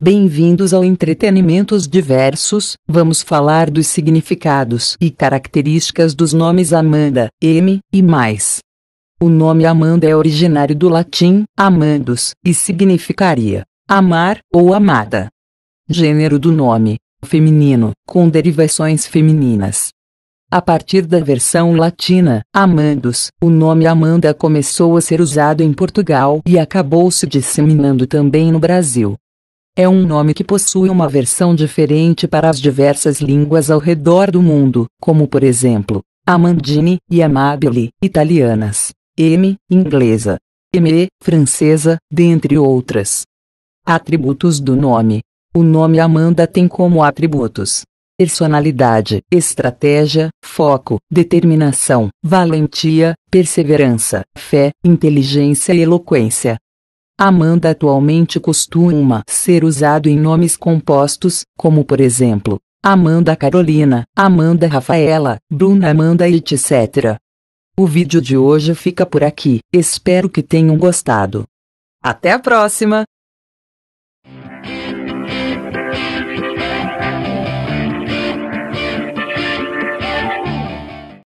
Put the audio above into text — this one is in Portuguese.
Bem-vindos ao Entretenimentos Diversos. Vamos falar dos significados e características dos nomes Amanda, M e mais. O nome Amanda é originário do latim amandus, e significaria amar ou amada. Gênero do nome: feminino, com derivações femininas a partir da versão latina, Amandos. O nome Amanda começou a ser usado em Portugal e acabou se disseminando também no Brasil. É um nome que possui uma versão diferente para as diversas línguas ao redor do mundo, como por exemplo, Amandine e Amabile, italianas, M, inglesa, M francesa, dentre outras. Atributos do nome. O nome Amanda tem como atributos personalidade, estratégia, foco, determinação, valentia, perseverança, fé, inteligência e eloquência. Amanda atualmente costuma ser usado em nomes compostos, como por exemplo, Amanda Carolina, Amanda Rafaela, Bruna Amanda etc. O vídeo de hoje fica por aqui, espero que tenham gostado. Até a próxima!